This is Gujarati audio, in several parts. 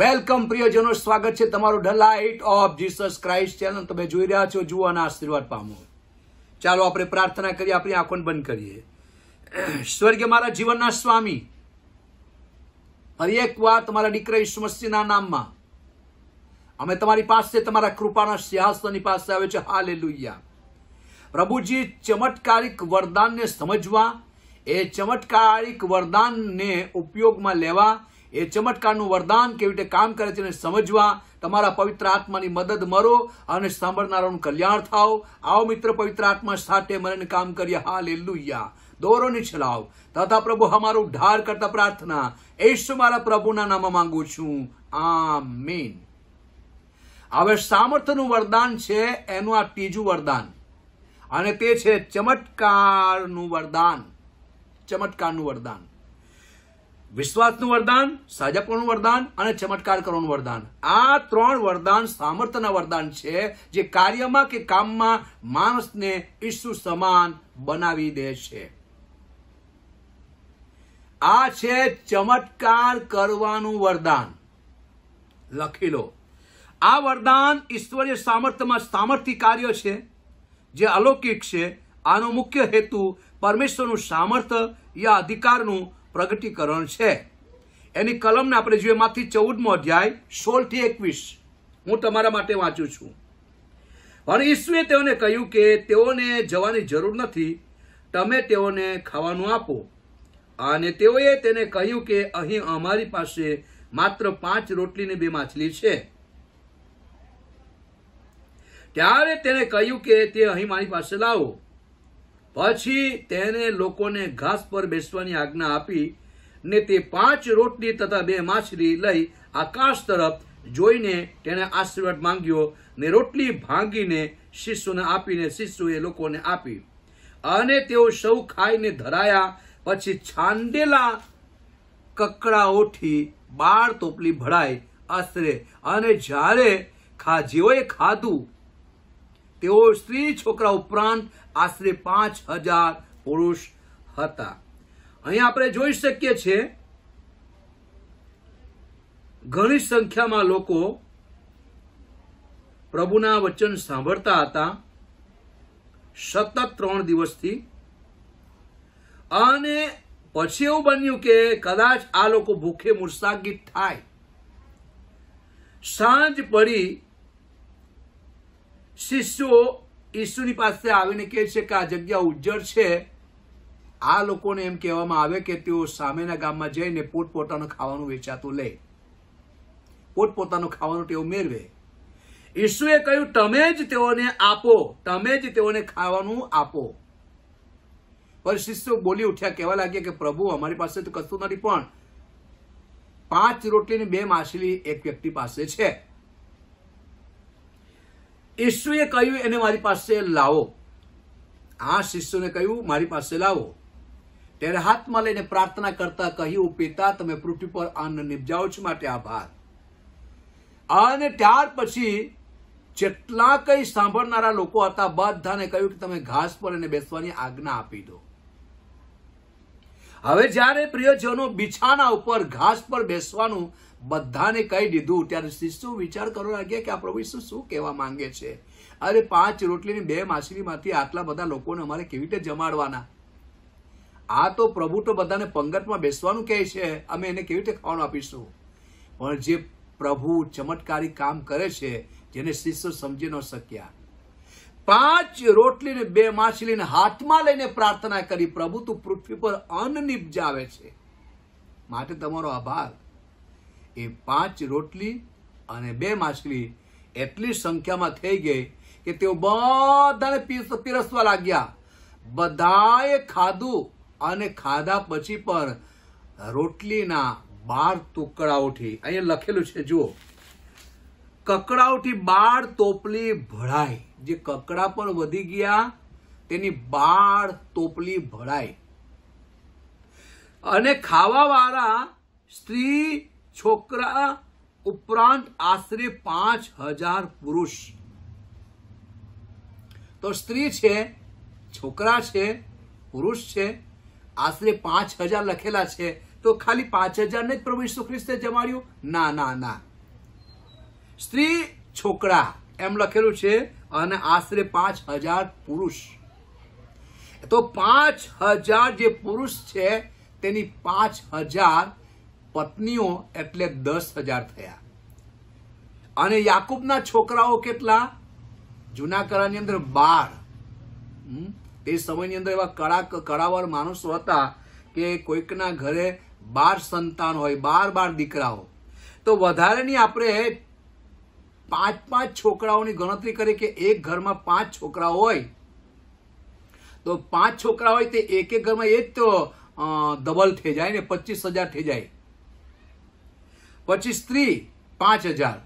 વેલકમ પ્રિયજનો સ્વાગત છે તમારું the light of Jesus Christ channel તમે જોઈ રહ્યા છો જુઓ અને આશીર્વાદ પામો ચાલો આપણે પ્રાર્થના કરીએ આપણી આંખોને બંધ કરીએ સ્વર્ગીય મારા જીવનના સ્વામી હરેક વાર તમારા દીકરા ઈસુ નામમાં અમે તમારી પાસે તમારા કૃપાના સિંહાસનની પાસે આવે છે હાલે લુયા પ્રભુજી ચમત્કારિક વરદાનને સમજવા એ ચમત્કારિક વરદાનને ઉપયોગમાં લેવા એ ચમત્કારનું વરદાન કેવી રીતે કામ કરે છે એને સમજવા તમારા પવિત્ર આત્માની મદદ મરો અને સાંભળનારાનું કલ્યાણ થાવ આવો મિત્ર પવિત્ર આત્મા સાથે મને કામ કરીએ હા લેલુયા દોરો ને છલાવ તથા પ્રભુ અમારો ઢાર કરતા પ્રાર્થના ઈશ્વ મારા પ્રભુના નામમાં માંગુ છું આ મીન હવે સામર્થ્યનું વરદાન છે એનું આ ત્રીજું વરદાન અને તે છે ચમત્કારનું વરદાન ચમત્કારનું વરદાન વિશ્વાસનું વરદાન સાજાપણું વરદાન અને ચમત્કાર કરવાનું વરદાન આ ત્રણ વરદાન સામર્થ્યના વરદાન છે જે કાર્યમાં કે કામમાં માણસને ઈસુ સમાન બનાવી દે છે આ છે ચમત્કાર કરવાનું વરદાન લખી લો આ વરદાન ઈશ્વરીય સામર્થ્યમાં સામર્થ્ય કાર્ય છે જે અલૌકિક છે આનો મુખ્ય હેતુ પરમેશ્વરનું સામર્થ્ય યા અધિકારનું પ્રગટીકરણ છે એની કલમને આપણે જોઈએ એમાંથી ચૌદમો અધ્યાય સોળથી એકવીસ હું તમારા માટે વાંચું છું અને ઈસુએ તેઓને કહ્યું કે તેઓને જવાની જરૂર નથી તમે તેઓને ખાવાનું આપો અને તેઓએ તેને કહ્યું કે અહીં અમારી પાસે માત્ર પાંચ રોટલીની બે માછલી છે ત્યારે તેને કહ્યું કે તે અહીં મારી પાસે લાવો પછી તેને લોકોને ઘાસ પર બેસવાની આજ્ઞા આપી ને તે પાંચ રોટલી તથા બે માછલી લઈ આકાશ તરફ જોઈને તેણે આશીર્વાદ માંગ્યો ને રોટલી ભાંગીને શિશુને આપીને શિશુએ લોકોને આપી અને તેઓ સૌ ખાઈને ધરાયા પછી છાંડેલા કકડાઓથી બાર તોપલી ભરાઈ આશરે અને જ્યારે ખા જેઓએ ખાધું તેઓ સ્ત્રી છોકરા ઉપરાંત આશરે પાંચ હજાર પુરુષ હતા અહીં આપણે જોઈ શકીએ છીએ ઘણી સંખ્યામાં લોકો પ્રભુના વચન સાંભળતા હતા સતત ત્રણ દિવસથી અને પછી એવું બન્યું કે કદાચ આ લોકો ભૂખે મુરસાગી થાય સાંજ પડી શિષ્યો ઈસુની પાસે આવીને કહે છે કે આ જગ્યા ઉજ્જળ છે આ લોકોને એમ કહેવામાં આવે કે તેઓ સામેના ગામમાં જઈને પોતપોતાનું ખાવાનું વેચાતું લે પોતપોતાનું ખાવાનું તેઓ મેળવે ઈસુએ કહ્યું તમે જ તેઓને આપો તમે જ તેઓને ખાવાનું આપો પર શિષ્યો બોલી ઉઠ્યા કહેવા લાગ્યા કે પ્રભુ અમારી પાસે તો કશું નથી પણ પાંચ રોટલી ને બે માછલી એક વ્યક્તિ પાસે છે ઈસુએ કહ્યું એને મારી પાસે લાવો આ શિષ્યોને કહ્યું મારી પાસે લાવો ત્યારે હાથમાં લઈને પ્રાર્થના કરતા કહ્યું પિતા તમે પૃથ્વી પર અન્ન નિપજાવો છો માટે આભાર અને ત્યાર પછી જેટલા કઈ સાંભળનારા લોકો હતા બધાને કહ્યું કે તમે ઘાસ પર એને બેસવાની આજ્ઞા આપી દો હવે જ્યારે પ્રિયજનો બિછાના ઉપર ઘાસ પર બેસવાનું બધાને કહી દીધું ત્યારે શિશુ વિચાર કરવા લાગ્યા કે આ પ્રભુ ઈસુ શું કહેવા માંગે છે અરે પાંચ રોટલીની બે માછલીમાંથી આટલા બધા લોકોને અમારે કેવી રીતે જમાડવાના આ તો પ્રભુ તો બધાને પંગતમાં બેસવાનું કહે છે અમે એને કેવી રીતે ખાવાનું આપીશું પણ જે પ્રભુ ચમત્કારી કામ કરે છે જેને શિષ્યો સમજી ન શક્યા પાંચ રોટલીને બે માછલીને હાથમાં લઈને પ્રાર્થના કરી પ્રભુ તું પૃથ્વી પર અન્ન નિપજાવે છે માટે તમારો આભાર એ પાંચ રોટલી અને બે માછલી એટલી સંખ્યામાં થઈ ગઈ કે તેઓ બધાને પીરસવા લાગ્યા બધાએ ખાધું અને ખાધા પછી પણ રોટલીના બાર ટુકડાઓથી અહીંયા લખેલું છે જુઓ કકડા ઉઠી બાર તોપલી ભળાય જે કકડા પણ વધી ગયા તેની બાર તોપલી ભળાય અને ખાવાવાળા સ્ત્રી છોકરા ઉપરાંત આશરે પાંચ હજાર પુરુષ તો સ્ત્રી છે છોકરા છે પુરુષ છે આશરે પાંચ હજાર લખેલા છે તો ખાલી પાંચ હજારને જ પ્રભુ ઈસુ ખ્રિસ્તે જમાડ્યું ના ના ના સ્ત્રી છોકરા એમ લખેલું છે અને આશરે પાંચ હજાર પુરુષ તો પાંચ હજાર જે પુરુષ છે તેની પાંચ હજાર પત્નીઓ એટલે દસ હજાર થયા અને યાકુબના છોકરાઓ કેટલા જૂના કરાની અંદર બાર તે સમયની અંદર એવા કળા કળાવર માણસો હતા કે કોઈકના ઘરે બાર સંતાન હોય બાર બાર દીકરાઓ તો વધારેની આપણે પાંચ પાંચ છોકરાઓની ગણતરી કરી કે એક ઘરમાં પાંચ છોકરાઓ હોય તો પાંચ છોકરા હોય તે એક એક ઘરમાં એ જ તો ડબલ થઈ જાય ને પચીસ હજાર થઈ જાય પછી સ્ત્રી પાંચ હજાર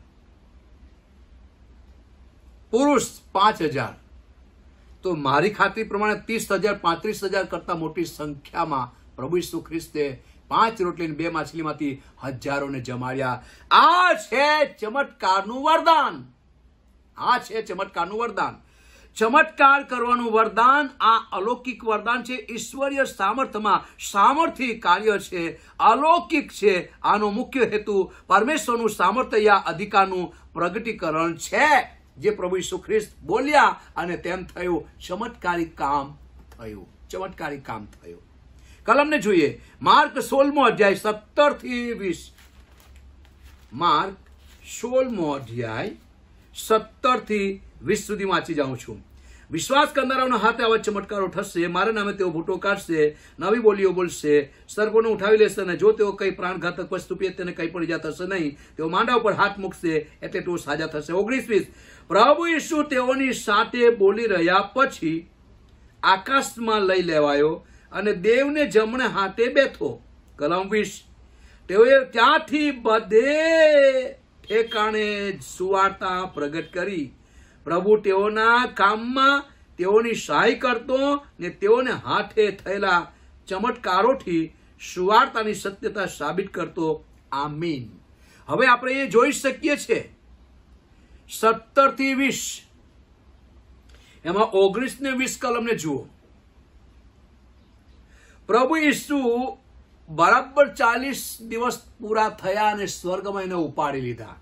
પુરુષ પાંચ હજાર તો મારી ખાતરી પ્રમાણે ત્રીસ હજાર પાંત્રીસ હજાર કરતાં મોટી સંખ્યામાં પ્રભુ ઈસુ ખ્રિસ્તે પાંચ રોટલી બે માછલીમાંથી હજારોને જમાડ્યા આ છે ચમત્કારનું વરદાન આ છે ચમત્કારનું વરદાન ચમત્કાર કરવાનું વરદાન આ અલૌકિક વરદાન છે ઈશ્વરીય સામર્થમાં સામર્થ્ય કાર્ય છે અલૌકિક છે આનો મુખ્ય હેતુ પરમેશ્વરનું સામર્થ્ય યા અધિકારનું પ્રગટીકરણ છે જે પ્રભુ ઈસુ ખ્રિસ્ત બોલ્યા અને તેમ થયું ચમત્કારી કામ થયું ચમત્કારી કામ થયું કલમને જોઈએ માર્ક સોળમો અધ્યાય સત્તર થી વીસ માર્ક સોળમો અધ્યાય સત્તર થી વીસ સુધી વાંચી જાઉં છું વિશ્વાસ કરનારાઓના હાથે આવા ચમત્કારો થશે મારા નામે તેઓ ભૂટો કાઢશે નવી બોલીઓ બોલશે સર્પોને ઉઠાવી લેશે અને જો તેઓ કંઈ પ્રાણઘાતક વસ્તુ પીએ તેને કંઈ પણ ઈજા થશે નહીં તેઓ માંડા ઉપર હાથ મૂકશે એટલે તેઓ સાજા થશે ઓગણીસ વીસ પ્રભુ ઈસુ તેઓની સાથે બોલી રહ્યા પછી આકાશમાં લઈ લેવાયો અને દેવને જમણે હાથે બેઠો કલમ વીસ તેઓએ ત્યાંથી બધે ઠેકાણે સુવાર્તા પ્રગટ કરી પ્રભુ તેઓના કામમાં તેઓની સહાય કરતો ને તેઓને હાથે થયેલા ચમત્કારોથી સુવાર્તાની સત્યતા સાબિત કરતો આમીન હવે આપણે એ જોઈ શકીએ છીએ સત્તરથી વીસ એમાં ઓગણીસ ને વીસ કલમને જુઓ પ્રભુ ઈસુ બરાબર ચાલીસ દિવસ પૂરા થયા અને સ્વર્ગમાં એને ઉપાડી લીધા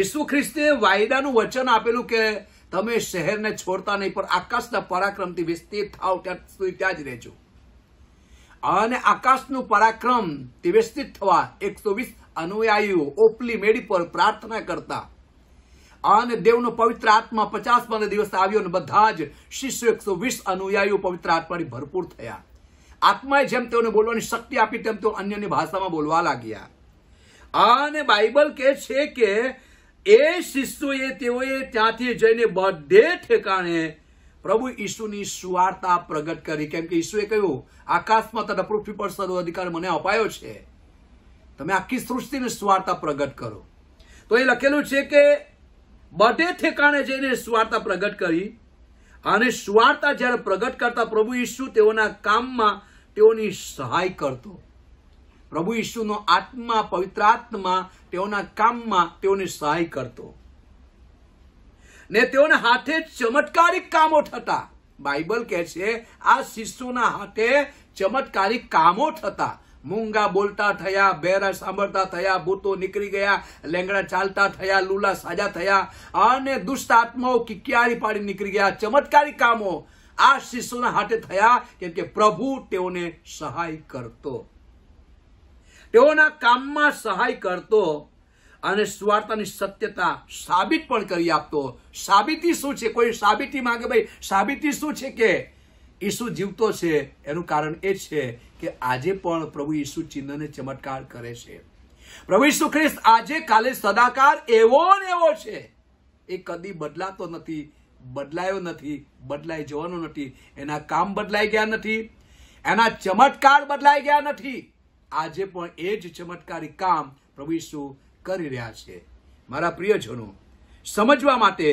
ઈસુ ખ્રિસ્તે વાયદાનું વચન આપેલું કે તમે શહેરને છોડતા નહીં પણ આકાશના પરાક્રમથી વિસ્તૃત થાવ ત્યાં સુધી ત્યાં જ રહેજો અને આકાશનું પરાક્રમ તે થવા એકસો વીસ અનુયાયીઓ ઓપલી મેડી પર પ્રાર્થના કરતા અને દેવનો પવિત્ર આત્મા પચાસ મને દિવસ આવ્યો અને બધા જ શિષ્યો એકસો વીસ અનુયાયીઓ પવિત્ર આત્માની ભરપૂર થયા આત્માએ જેમ તેઓને બોલવાની શક્તિ આપી તેમ તેઓ અન્યની ભાષામાં બોલવા લાગ્યા અને બાઇબલ કહે છે કે એ શિષ્યોએ તેઓએ ત્યાંથી જઈને બધે ઠેકાણે પ્રભુ ઈસુની સુવાર્તા પ્રગટ કરી કેમ કે ઈસુએ કહ્યું આકાશમાં તથા પૃથ્વી પર સર્વ અધિકાર મને અપાયો છે તમે આખી સૃષ્ટિની સુવાર્તા પ્રગટ કરો તો એ લખેલું છે કે બધે ઠેકાણે જઈને સુવાર્તા પ્રગટ કરી અને સુવાર્તા જ્યારે પ્રગટ કરતા પ્રભુ ઈસુ તેઓના કામમાં તેઓની સહાય કરતો પ્રભુ ઈસુનો આત્મા પવિત્ર આત્મા તેઓના કામમાં તેઓને સહાય કરતો ને તેઓના હાથે ચમત્કારિક કામો થતા બાઇબલ કહે છે આ શિષ્યોના હાથે ચમત્કારિક કામો થતા મૂંગા બોલતા થયા બેરા સાંભળતા થયા ભૂતો નીકળી ગયા લેંગડા ચાલતા થયા લુલા સાજા થયા અને દુષ્ટ આત્માઓ કિકિયારી પાડી નીકળી ગયા ચમત્કારી કામો આ શિષ્યોના હાથે થયા કેમ કે પ્રભુ તેઓને સહાય કરતો તેઓના કામમાં સહાય કરતો અને સ્વાર્થની સત્યતા સાબિત પણ કરી આપતો સાબિતી શું છે કોઈ સાબિતી માંગે ભાઈ સાબિતી શું છે કે ઈસુ જીવતો છે એનું કારણ એ છે કે આજે પણ પ્રભુ ઈસુ ચિહ્નને ચમત્કાર કરે છે પ્રભુ ઈસુ ખ્રિસ્ત આજે કાલે સદાકાર એવો ને એવો છે એ કદી બદલાતો નથી બદલાયો નથી બદલાઈ જવાનો નથી એના કામ બદલાઈ ગયા નથી એના ચમત્કાર બદલાઈ ગયા નથી આજે પણ એ જ ચમત્કારી કામ પ્રભુ કરી રહ્યા છે મારા પ્રિયજનો સમજવા માટે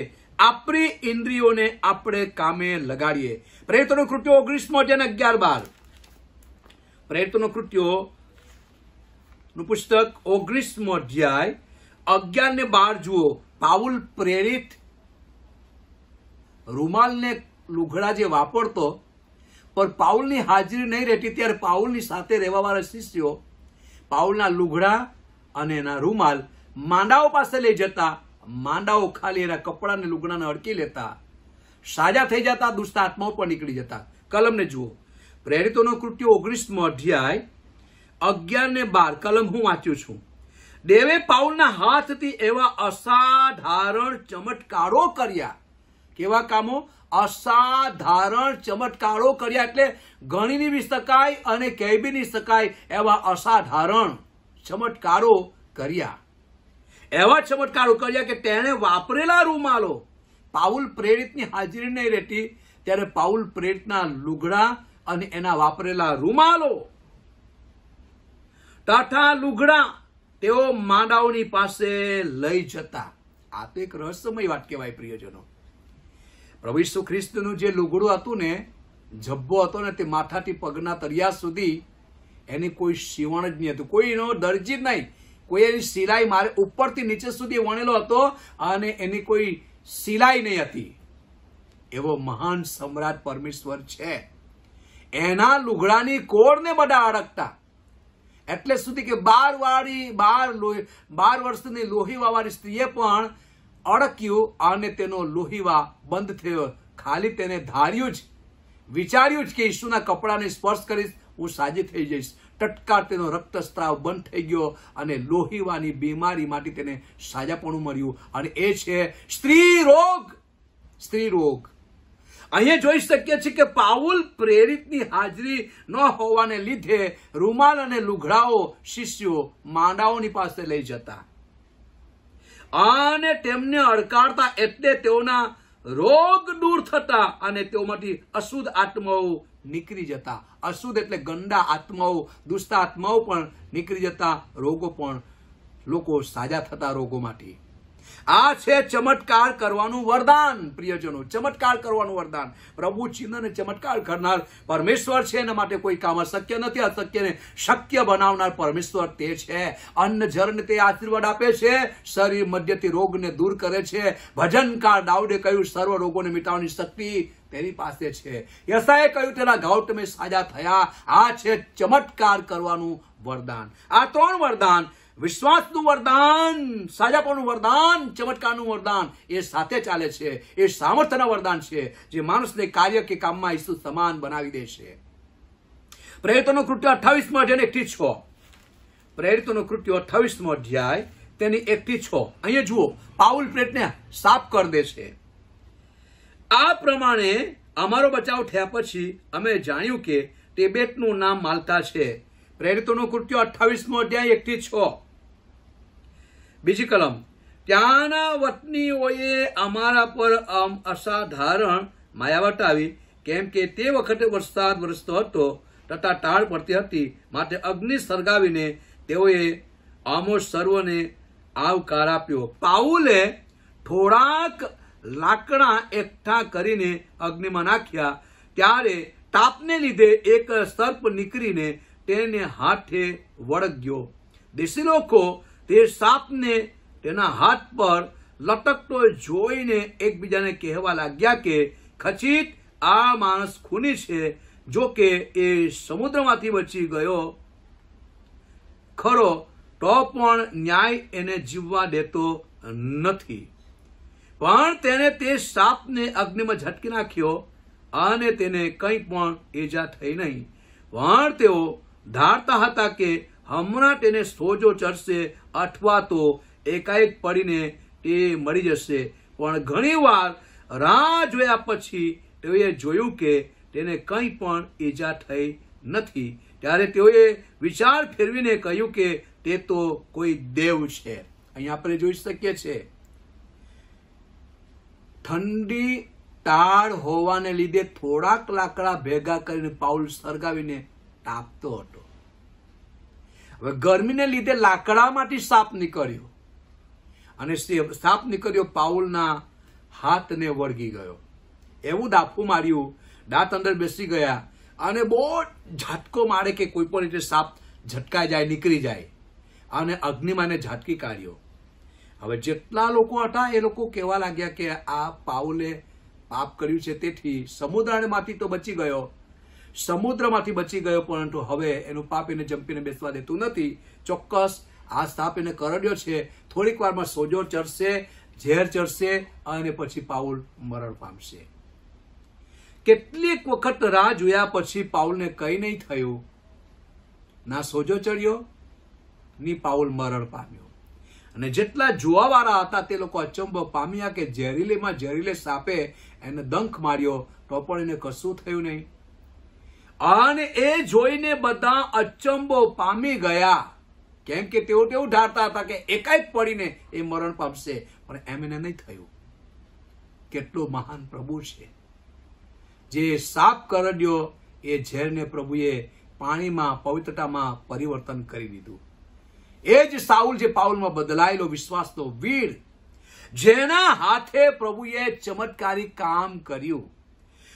આપણી ઇન્દ્રિયોને આપણે કામે લગાડીએ પ્રયત્નો કૃત્યો ઓગણીસમો અધ્યાય અગિયાર બાર પ્રયત્નો કૃત્યો નું પુસ્તક ઓગણીસમો અધ્યાય અગિયાર ને બાર જુઓ પાઉલ પ્રેરિત રૂમાલને લુઘડા જે વાપરતો પણ પાઉલની હાજરી નહીં રહેતી ત્યારે પાઉલની સાથે રહેવાવાળા શિષ્યો પાઉલના લુગડા અને એના રૂમાલ માંડાઓ પાસે લઈ જતા માંડાઓ ખાલી એના કપડાને લુગડાને અડકી લેતા સાજા થઈ જતા દુષ્ટ આત્માઓ પણ નીકળી જતા કલમને જુઓ પ્રેરિતોનો કૃત્યો ઓગણીસમો અધ્યાય અગિયાર ને બાર કલમ હું વાંચ્યું છું દેવે પાઉલના હાથથી એવા અસાધારણ ચમત્કારો કર્યા કેવા કામો અસાધારણ ચમત્કારો કર્યા એટલે ગણી બી શકાય અને કહી બી શકાય એવા અસાધારણ ચમત્કારો કર્યા એવા ચમત્કારો કર્યા કે તેણે વાપરેલા રૂમાલો પાઉલ પ્રેરિતની હાજરી નહીં રહેતી ત્યારે પાઉલ પ્રેરિતના લુગડા અને એના વાપરેલા રૂમાલો તથા લુગડા તેઓ માનવની પાસે લઈ જતા આ તો એક રહસ્યમય વાત કહેવાય પ્રિયજનો પ્રભુ ખ્રિસ્તનું જે લુગડું હતું ને જબ્બો હતો ને તે માથાથી પગના તરિયા સુધી એની કોઈ સીવણ જ નહીં હતું કોઈ એનો દરજી જ નહીં કોઈ એની સિલાઈ મારે ઉપરથી નીચે સુધી વણેલો હતો અને એની કોઈ સિલાઈ નહીં હતી એવો મહાન સમ્રાટ પરમેશ્વર છે એના લુગડાની કોળને બધા અડકતા એટલે સુધી કે બાર વાળી બાર બાર વર્ષની લોહી વાવાળી સ્ત્રીએ પણ અડક્યું અને તેનો લોહીવા બંધ થયો ખાલી તેને ધાર્યું જ વિચાર્યું જ કે ઈસુના કપડાને સ્પર્શ કરીશ હું સાજી થઈ જઈશ ટટકાર તેનો રક્તસ્ત્રાવ બંધ થઈ ગયો અને લોહીવાની બીમારી માટે તેને સાજાપણું મળ્યું અને એ છે સ્ત્રી રોગ સ્ત્રી રોગ અહીંયા જોઈ શકીએ છીએ કે પાઉલ પ્રેરિતની હાજરી ન હોવાને લીધે રૂમાલ અને લુઘડાઓ શિષ્યો માંડાઓની પાસે લઈ જતા અને તેમને અડકારતા એટલે તેઓના રોગ દૂર થતા અને તેઓમાંથી અશુદ્ધ આત્માઓ નીકળી જતા અશુદ્ધ એટલે ગંદા આત્માઓ દુષ્ટ આત્માઓ પણ નીકળી જતા રોગો પણ લોકો સાજા થતા રોગોમાંથી આ છે ચમત્કાર કરવાનું વરદાન પ્રિયજનો ચમત્કાર કરવાનું વરદાન પ્રભુ ચિહ્નને ચમત્કાર કરનાર પરમેશ્વર છે એના માટે કોઈ કામ અશક્ય નથી અશક્યને શક્ય બનાવનાર પરમેશ્વર તે છે અન્ન જરને તે આશીર્વાદ આપે છે શરીર મધ્યથી રોગને દૂર કરે છે ભજનકાર દાઉડે કહ્યું સર્વ રોગોને મિટાવવાની શક્તિ તેની પાસે છે યશાએ કહ્યું તેના ઘાવ તમે સાજા થયા આ છે ચમત્કાર કરવાનું વરદાન આ ત્રણ વરદાન વિશ્વાસનું વરદાન સાજાપણનું વરદાન ચમત્કારનું વરદાન એ સાથે ચાલે છે એ સામર્થ્યના વરદાન છે જે માણસને કાર્ય કે કામમાં ઈસુ સમાન બનાવી દે છે પ્રેરિતોનું કૃત્ય અઠાવીસમાં અધ્યાય એકથી છ પ્રેરિતોનું કૃત્ય અઠ્ઠાવીસમો અધ્યાય તેની એકથી છ અહીંયા જુઓ પાઉલ પ્લેટને સાફ કરી દે છે આ પ્રમાણે અમારો બચાવ થયા પછી અમે જાણ્યું કે તિબેટનું નામ માલતા છે પ્રેરિતોનું કૃત્ય અઠ્ઠાવીસમો અધ્યાય એકથી છ બીજી કલમ ત્યાંના વતનીઓએ અમારા પર અસાધારણ માયાવટ આવી કેમ કે તે વખતે વરસાદ વરસતો હતો તથા ટાળ પડતી હતી માટે અગ્નિ સળગાવીને તેઓએ આમોસ સર્વને આવકાર આપ્યો પાઉલે થોડાક લાકડા એકઠા કરીને અગ્નિમાં નાખ્યા ત્યારે તાપને લીધે એક સર્પ નીકળીને તેને હાથે વળગ્યો દેશી લોકો તે સાપને તેના હાથ પર લટકતો જોઈને એકબીજાને કહેવા લાગ્યા કે ખચિત આ માણસ ખૂની છે જો કે એ સમુદ્રમાંથી બચી ગયો ખરો તો પણ ન્યાય એને જીવવા દેતો નથી પણ તેને તે સાપને અગ્નિમાં ઝટકી નાખ્યો અને તેને કંઈ પણ ઈજા થઈ નહીં પણ તેઓ ધારતા હતા કે હમણાં તેને સોજો ચડશે અથવા તો એકાએક પડીને તે મળી જશે પણ ઘણીવાર રાહ જોયા પછી તેઓએ જોયું કે તેને કંઈ પણ ઈજા થઈ નથી ત્યારે તેઓએ વિચાર ફેરવીને કહ્યું કે તે તો કોઈ દેવ છે અહીંયા આપણે જોઈ શકીએ છીએ ઠંડી તાળ હોવાને લીધે થોડાક લાકડા ભેગા કરીને પાઉલ સળગાવીને તાપતો હતો હવે ગરમીને લીધે લાકડામાંથી સાપ નીકળ્યો અને સાપ નીકળ્યો પાઉલના હાથને વળગી ગયો એવું દાફું માર્યું દાંત અંદર બેસી ગયા અને બહુ ઝાટકો મારે કે કોઈ પણ રીતે સાપ ઝટકાઈ જાય નીકળી જાય અને અગ્નિમાને ઝાટકી કાઢ્યો હવે જેટલા લોકો હતા એ લોકો કહેવા લાગ્યા કે આ પાઉલે પાપ કર્યું છે તેથી સમુદ્રમાંથી તો બચી ગયો સમુદ્રમાંથી બચી ગયો પરંતુ હવે એનું પાપીને જંપીને બેસવા દેતું નથી ચોક્કસ આ સાપ એને કરડ્યો છે થોડીક વારમાં સોજો ચડશે ઝેર ચડશે અને પછી પાઉલ મરણ પામશે કેટલીક વખત રાહ જોયા પછી પાઉલને કંઈ નહીં થયું ના સોજો ચડ્યો ની પાઉલ મરણ પામ્યો અને જેટલા જોવાવાળા હતા તે લોકો અચંબો પામ્યા કે ઝેરીલેમાં ઝેરીલે સાપે એને દંખ માર્યો તો પણ એને કશું થયું નહીં અને એ જોઈને બધા અચંબો પામી ગયા કેમ કે તેઓ તેવું ધારતા હતા કે એકાએક પડીને એ મરણ પામશે પણ એમ એને નહીં થયું કેટલો મહાન પ્રભુ છે જે સાપ કરડ્યો એ ઝેરને પ્રભુએ પાણીમાં પવિત્રતામાં પરિવર્તન કરી દીધું એ જ સાઉલ જે પાઉલમાં બદલાયેલો વિશ્વાસનો વીર જેના હાથે પ્રભુએ ચમત્કારી કામ કર્યું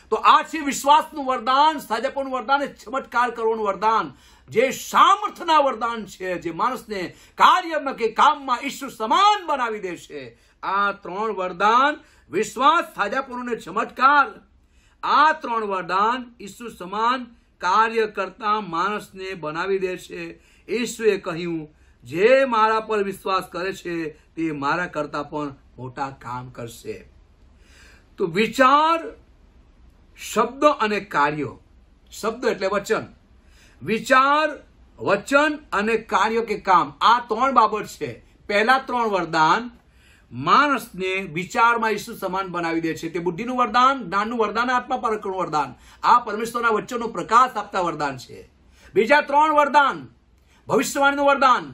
તો આ છે વિશ્વાસનું વરદાન સાજાપોનું વરદાન એ ચમત્કાર કરવાનું વરદાન જે સામર્થના વરદાન છે જે માણસને કાર્યમાં કે કામમાં ઈશ્વર સમાન બનાવી દેશે આ ત્રણ વરદાન વિશ્વાસ સાજાપોનું અને ચમત્કાર આ ત્રણ વરદાન ઈશ્વર સમાન કાર્ય કરતા માણસને બનાવી દેશે ઈશ્વરે કહ્યું જે મારા પર વિશ્વાસ કરે છે તે મારા કરતાં પણ મોટા કામ કરશે તો વિચાર શબ્દ અને કાર્યો શબ્દ એટલે વચન વિચાર વચન અને કાર્ય કે કામ આ ત્રણ બાબત છે પહેલા ત્રણ વરદાન માણસને વિચારમાં ઈસુ સમાન બનાવી દે છે તે બુદ્ધિનું વરદાન જ્ઞાનનું વરદાન આત્મા પરકનું વરદાન આ પરમેશ્વરના વચ્ચેનો પ્રકાશ આપતા વરદાન છે બીજા ત્રણ વરદાન ભવિષ્યવાણીનું વરદાન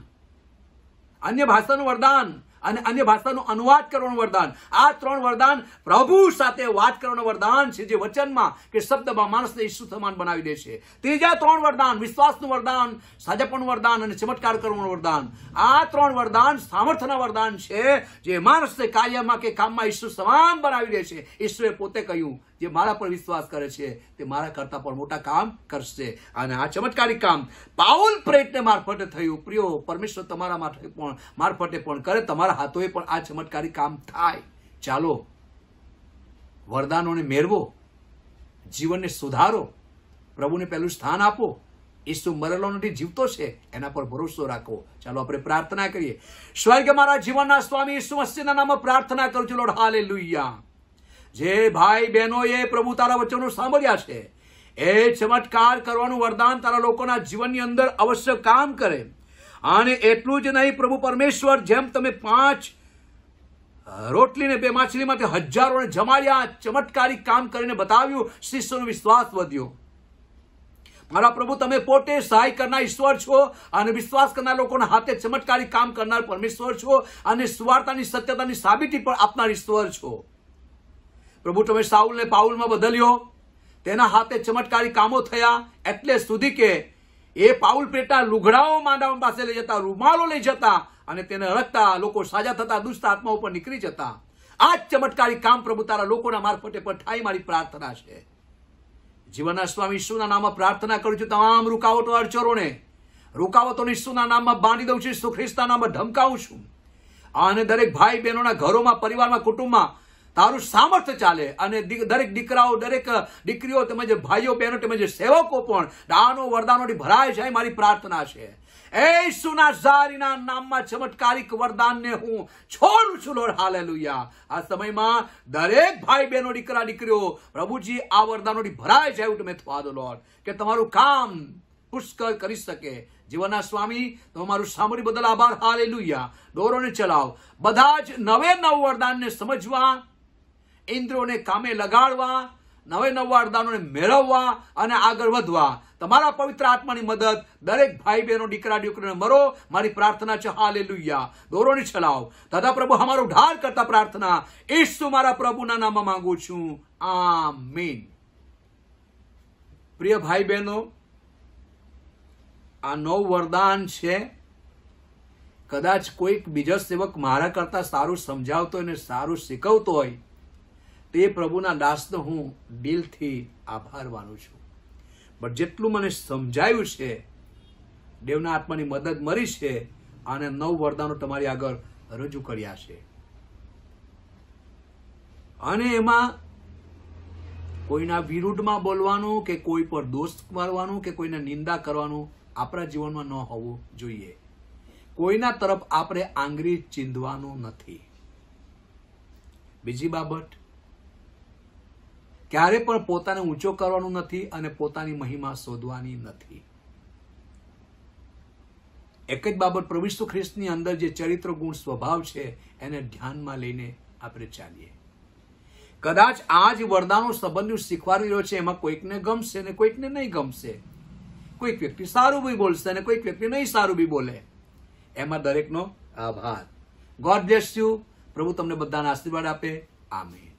અન્ય ભાષાનું વરદાન અને અન્ય ભાષાનો અનુવાદ કરવાનું વરદાન આ ત્રણ વરદાન પ્રભુ સાથે વાત કરવાનું વરદાન છે જે વચનમાં કે શબ્દમાં માણસને ઈસુ સમાન બનાવી દે છે ત્રીજા ત્રણ વરદાન વિશ્વાસનું વરદાન સાજાપણનું વરદાન અને ચમત્કાર કરવાનું વરદાન આ ત્રણ વરદાન સામર્થ્યના વરદાન છે જે માણસને કાર્યમાં કે કામમાં ઈશ્વર સમાન બનાવી દે છે ઈશ્વરે પોતે કહ્યું જે મારા પર વિશ્વાસ કરે છે તે મારા કરતાં પણ મોટા કામ કરશે અને આ ચમત્કારી કામ પાઉલ પ્રેટને મારફતે થયું પ્રિયો પરમેશ્વર તમારા માટે પણ મારફતે પણ કરે તમારા તમારા હાથોએ પણ આ ચમત્કારી કામ થાય ચાલો વરદાનોને મેળવો જીવનને સુધારો પ્રભુને પહેલું સ્થાન આપો ઈસુ મરેલો નથી જીવતો છે એના પર ભરોસો રાખો ચાલો આપણે પ્રાર્થના કરીએ સ્વર્ગ મારા જીવનના સ્વામી ઈસુ મસીના નામમાં પ્રાર્થના કરું છું લોડ હાલે લુઈયા જે ભાઈ બહેનોએ પ્રભુ તારા વચનો સાંભળ્યા છે એ ચમત્કાર કરવાનું વરદાન તારા લોકોના જીવનની અંદર અવશ્ય કામ કરે અને એટલું જ નહીં પ્રભુ પરમેશ્વર જેમ તમે પાંચ રોટલીને બે માછલી માટે હજારોને જમાડ્યા ચમત્કારી કામ કરીને બતાવ્યું શિષ્યનો વિશ્વાસ વધ્યો મારા પ્રભુ તમે પોતે સહાય કરનાર ઈશ્વર છો અને વિશ્વાસ કરનાર લોકોના હાથે ચમત્કારી કામ કરનાર પરમેશ્વર છો અને સુવાર્તાની સત્યતાની સાબિતી પણ આપનાર ઈશ્વર છો પ્રભુ તમે સાઉલને પાઉલમાં બદલ્યો તેના હાથે ચમત્કારી કામો થયા એટલે સુધી કે એ પાઉલ પેટા લુઘડાઓ માંડાઓ પાસે લઈ જતા રૂમાલો લઈ જતા અને તેને અડકતા લોકો સાજા થતા દુષ્ટ આત્મા ઉપર નીકળી જતા આ જ ચમત્કારી કામ પ્રભુ તારા લોકોના મારફતે પર ઠાઈ મારી પ્રાર્થના છે જીવનના સ્વામી ઈશુના નામમાં પ્રાર્થના કરું છું તમામ રૂકાવટો અડચરોને રૂકાવટોની ઈશુના નામમાં બાંધી દઉં છું ઈસુ ખ્રિસ્તના નામમાં ઢમકાવું છું અને દરેક ભાઈ બહેનોના ઘરોમાં પરિવારમાં કુટુંબમાં તારું સામર્થ્ય ચાલે અને દરેક દીકરાઓ દરેક દીકરીઓ તેમજ ભાઈઓ બહેનો તેમજ સેવકો પણ દાનો વરદાનોથી ભરાય છે મારી પ્રાર્થના છે એ સુનાઝારીના નામમાં ચમત્કારિક વરદાનને હું છોડું છું લોર હાલેલુયા આ સમયમાં દરેક ભાઈ બહેનો દીકરા દીકરીઓ પ્રભુજી આ વરદાનોથી ભરાય છે એવું તમે થવા દો લોર્ડ કે તમારું કામ પુષ્કળ કરી શકે જીવનના સ્વામી તો અમારું સાંભળી બદલ આભાર હાલેલુયા દોરોને ચલાવ બધા જ નવે નવ વરદાનને સમજવા ઇન્દ્રોને કામે લગાડવા નવે નવાડદાનોને મેળવવા અને આગળ વધવા તમારા પવિત્ર આત્માની મદદ દરેક ભાઈ બહેનો દીકરા દીકરીને મરો મારી પ્રાર્થના છે હા હાલે લુયા દોરોની ચલાવ દાદા પ્રભુ અમારો ઢાળ કરતા પ્રાર્થના ઈસુ મારા પ્રભુના નામમાં માંગુ છું આ મીન પ્રિય ભાઈ બહેનો આ નવ વરદાન છે કદાચ કોઈક બીજા સેવક મારા કરતાં સારું સમજાવતો હોય અને સારું શીખવતો હોય તે પ્રભુના દાસનો હું દિલથી આભાર માનું છું બટ જેટલું મને સમજાયું છે દેવના આત્માની મદદ મળી છે અને નવ વરદાનો તમારી આગળ રજૂ કર્યા છે અને એમાં કોઈના વિરુદ્ધમાં બોલવાનું કે કોઈ પર દોષ મારવાનું કે કોઈને નિંદા કરવાનું આપણા જીવનમાં ન હોવું જોઈએ કોઈના તરફ આપણે આંગળી ચીંધવાનું નથી બીજી બાબત ક્યારે પણ પોતાને ઊંચો કરવાનું નથી અને પોતાની મહિમા શોધવાની નથી એક જ બાબત પ્રવિષ્ણુ ખ્રિસ્તની અંદર જે ચરિત્ર ગુણ સ્વભાવ છે એને ધ્યાનમાં લઈને આપણે ચાલીએ કદાચ આ જ વરદાનો સંબંધ શીખવાડી રહ્યો છે એમાં કોઈકને ગમશે ને કોઈકને નહીં ગમશે કોઈક વ્યક્તિ સારું બી બોલશે અને કોઈક વ્યક્તિ નહીં સારું બી બોલે એમાં દરેકનો આભાર ગોડ બ્લેસ યુ પ્રભુ તમને બધાના આશીર્વાદ આપે આમે